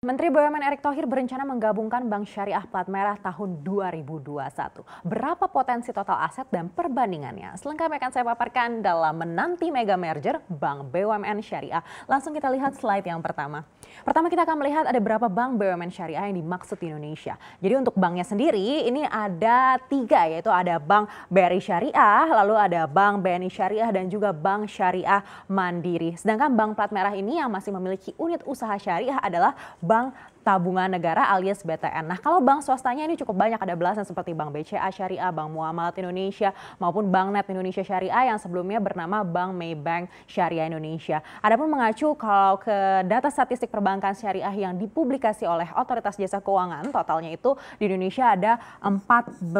Menteri BUMN Erick Thohir berencana menggabungkan Bank Syariah Plat Merah tahun 2021. Berapa potensi total aset dan perbandingannya? Selengkapnya akan saya paparkan dalam menanti mega merger Bank BUMN Syariah. Langsung kita lihat slide yang pertama. Pertama kita akan melihat ada berapa bank BUMN syariah yang dimaksud di Indonesia. Jadi untuk banknya sendiri ini ada tiga yaitu ada Bank BRI Syariah, lalu ada Bank BNI Syariah dan juga Bank Syariah Mandiri. Sedangkan Bank Plat Merah ini yang masih memiliki unit usaha syariah adalah Bank tabungan negara alias BTN. Nah kalau bank swastanya ini cukup banyak ada belasan seperti Bank BCA Syariah, Bank Muamalat Indonesia maupun Bank Net Indonesia Syariah yang sebelumnya bernama Bank Maybank Syariah Indonesia. Adapun mengacu kalau ke data statistik perbankan perbankan syariah yang dipublikasi oleh Otoritas Jasa Keuangan. Totalnya itu di Indonesia ada 14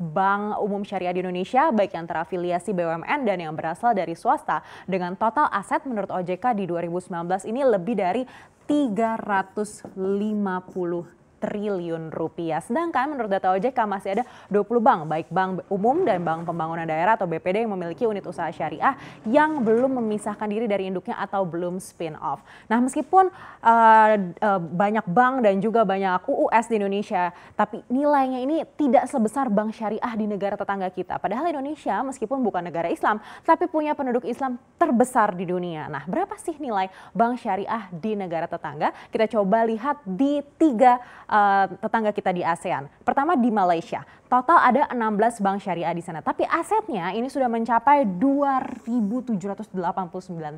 bank umum syariah di Indonesia, baik yang terafiliasi BUMN dan yang berasal dari swasta. Dengan total aset menurut OJK di 2019 ini lebih dari 350 triliun rupiah. Sedangkan menurut data OJK masih ada 20 bank, baik bank umum dan bank pembangunan daerah atau BPD yang memiliki unit usaha syariah yang belum memisahkan diri dari induknya atau belum spin off. Nah meskipun uh, uh, banyak bank dan juga banyak UUS di Indonesia, tapi nilainya ini tidak sebesar bank syariah di negara tetangga kita. Padahal Indonesia meskipun bukan negara Islam, tapi punya penduduk Islam terbesar di dunia. Nah berapa sih nilai bank syariah di negara tetangga? Kita coba lihat di tiga uh, tetangga kita di ASEAN. Pertama di Malaysia, total ada 16 bank syariah di sana. Tapi asetnya ini sudah mencapai 2.789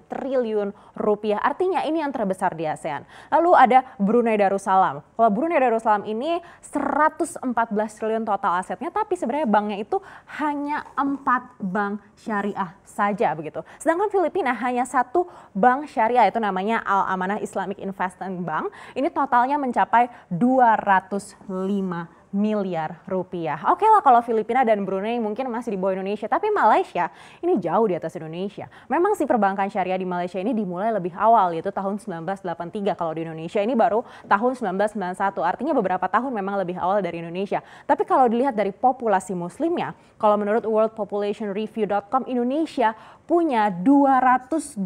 triliun rupiah. Artinya ini yang terbesar di ASEAN. Lalu ada Brunei Darussalam. Kalau Brunei Darussalam ini 114 triliun total asetnya, tapi sebenarnya banknya itu hanya empat bank syariah saja begitu. Sedangkan Filipina hanya satu bank syariah, itu namanya Al Amanah Islamic Investment Bank. Ini totalnya mencapai 2 205 miliar rupiah. Oke okay lah kalau Filipina dan Brunei mungkin masih di bawah Indonesia, tapi Malaysia ini jauh di atas Indonesia. Memang sih perbankan syariah di Malaysia ini dimulai lebih awal yaitu tahun 1983 kalau di Indonesia ini baru tahun 1991. Artinya beberapa tahun memang lebih awal dari Indonesia. Tapi kalau dilihat dari populasi muslimnya, kalau menurut worldpopulationreview.com Indonesia punya 229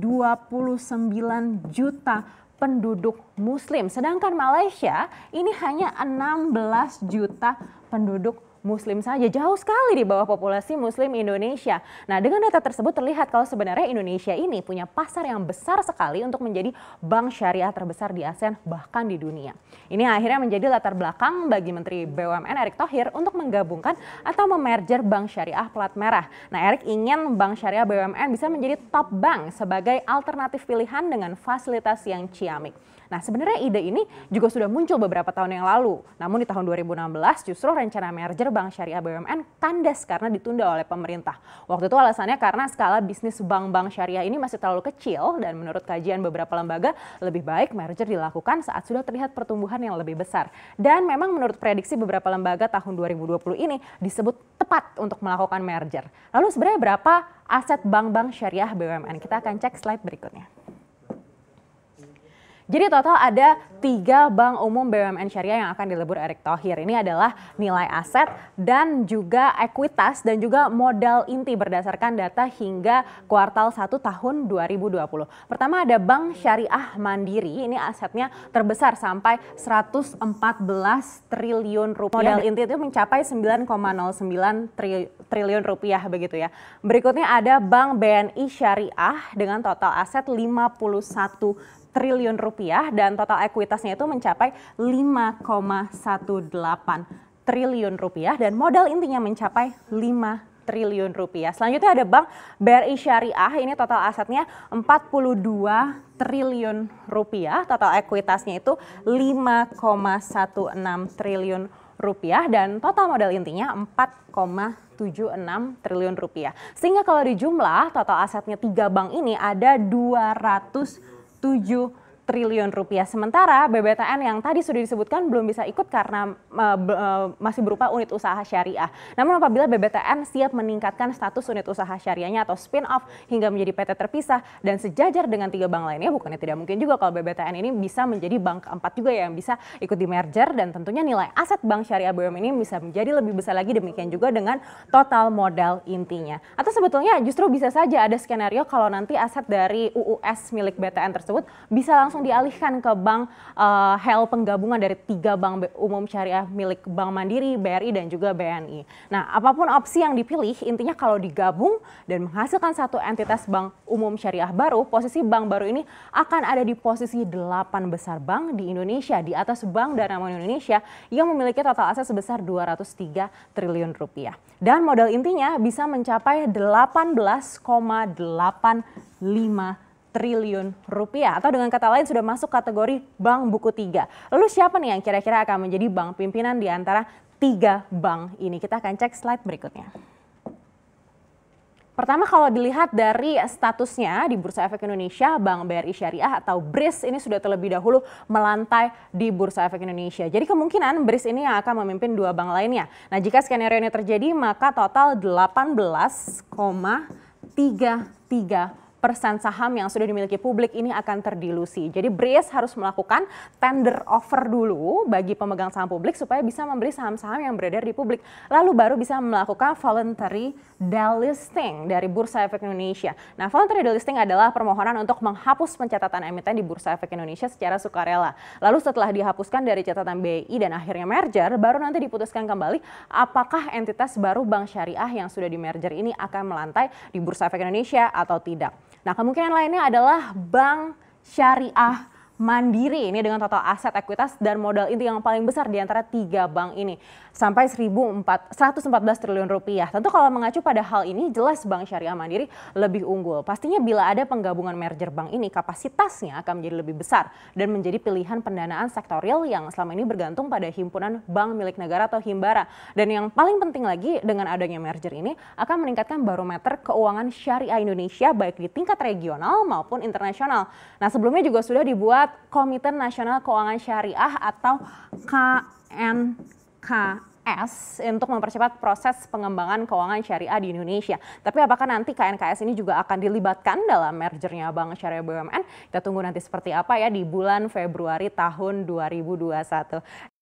juta penduduk muslim. Sedangkan Malaysia ini hanya 16 juta penduduk Muslim saja jauh sekali di bawah populasi Muslim Indonesia. Nah, dengan data tersebut terlihat kalau sebenarnya Indonesia ini punya pasar yang besar sekali untuk menjadi bank syariah terbesar di ASEAN bahkan di dunia. Ini akhirnya menjadi latar belakang bagi Menteri BUMN Erick Thohir untuk menggabungkan atau memerger bank syariah pelat merah. Nah, Erick ingin bank syariah BUMN bisa menjadi top bank sebagai alternatif pilihan dengan fasilitas yang ciamik. Nah sebenarnya ide ini juga sudah muncul beberapa tahun yang lalu. Namun di tahun 2016 justru rencana merger Bank Syariah BUMN kandas karena ditunda oleh pemerintah. Waktu itu alasannya karena skala bisnis bank-bank syariah ini masih terlalu kecil dan menurut kajian beberapa lembaga lebih baik merger dilakukan saat sudah terlihat pertumbuhan yang lebih besar. Dan memang menurut prediksi beberapa lembaga tahun 2020 ini disebut tepat untuk melakukan merger. Lalu sebenarnya berapa aset bank-bank syariah BUMN? Kita akan cek slide berikutnya. Jadi total ada tiga bank umum BUMN syariah yang akan dilebur Erick Thohir. Ini adalah nilai aset dan juga ekuitas dan juga modal inti berdasarkan data hingga kuartal 1 tahun 2020. Pertama ada Bank Syariah Mandiri, ini asetnya terbesar sampai 114 triliun rupiah. Modal inti itu mencapai 9,09 tri triliun rupiah begitu ya. Berikutnya ada Bank BNI Syariah dengan total aset 51 triliun rupiah dan total ekuitasnya itu mencapai 5,18 triliun rupiah dan modal intinya mencapai 5 triliun rupiah. Selanjutnya ada Bank BRI Syariah, ini total asetnya 42 triliun rupiah, total ekuitasnya itu 5,16 triliun rupiah dan total modal intinya 4,76 triliun rupiah. Sehingga kalau dijumlah total asetnya tiga bank ini ada 200 you? triliun rupiah. Sementara BBTN yang tadi sudah disebutkan belum bisa ikut karena uh, be, uh, masih berupa unit usaha syariah. Namun apabila BBTN siap meningkatkan status unit usaha syariahnya atau spin-off hingga menjadi PT terpisah dan sejajar dengan tiga bank lainnya, bukannya tidak mungkin juga kalau BBTN ini bisa menjadi bank keempat juga ya, yang bisa ikut di merger dan tentunya nilai aset bank syariah BUMN ini bisa menjadi lebih besar lagi demikian juga dengan total modal intinya. Atau sebetulnya justru bisa saja ada skenario kalau nanti aset dari UUS milik BTN tersebut bisa langsung langsung dialihkan ke bank uh, hel penggabungan dari tiga bank umum syariah milik Bank Mandiri, BRI dan juga BNI. Nah, apapun opsi yang dipilih, intinya kalau digabung dan menghasilkan satu entitas bank umum syariah baru, posisi bank baru ini akan ada di posisi delapan besar bank di Indonesia di atas Bank dan Danamon Indonesia yang memiliki total aset sebesar 203 triliun rupiah. Dan modal intinya bisa mencapai 18,85 triliun rupiah atau dengan kata lain sudah masuk kategori bank buku tiga. Lalu siapa nih yang kira-kira akan menjadi bank pimpinan di antara tiga bank ini? Kita akan cek slide berikutnya. Pertama kalau dilihat dari statusnya di Bursa Efek Indonesia, Bank BRI Syariah atau BRIS ini sudah terlebih dahulu melantai di Bursa Efek Indonesia. Jadi kemungkinan BRIS ini yang akan memimpin dua bank lainnya. Nah jika skenario ini terjadi maka total 18,33 persen saham yang sudah dimiliki publik ini akan terdilusi. Jadi BRIS harus melakukan tender offer dulu bagi pemegang saham publik supaya bisa membeli saham-saham yang beredar di publik. Lalu baru bisa melakukan voluntary delisting dari Bursa Efek Indonesia. Nah, voluntary delisting adalah permohonan untuk menghapus pencatatan emiten di Bursa Efek Indonesia secara sukarela. Lalu setelah dihapuskan dari catatan BI dan akhirnya merger, baru nanti diputuskan kembali apakah entitas baru bank syariah yang sudah di merger ini akan melantai di Bursa Efek Indonesia atau tidak. Nah, kemungkinan lainnya adalah bank syariah mandiri ini dengan total aset ekuitas dan modal inti yang paling besar di antara tiga bank ini sampai 1.114 triliun rupiah. Tentu kalau mengacu pada hal ini jelas Bank Syariah Mandiri lebih unggul. Pastinya bila ada penggabungan merger bank ini kapasitasnya akan menjadi lebih besar dan menjadi pilihan pendanaan sektorial yang selama ini bergantung pada himpunan bank milik negara atau Himbara. Dan yang paling penting lagi dengan adanya merger ini akan meningkatkan barometer keuangan syariah Indonesia baik di tingkat regional maupun internasional. Nah sebelumnya juga sudah dibuat lewat Komite Nasional Keuangan Syariah atau KNKS untuk mempercepat proses pengembangan keuangan syariah di Indonesia. Tapi apakah nanti KNKS ini juga akan dilibatkan dalam mergernya Bank Syariah BUMN? Kita tunggu nanti seperti apa ya di bulan Februari tahun 2021.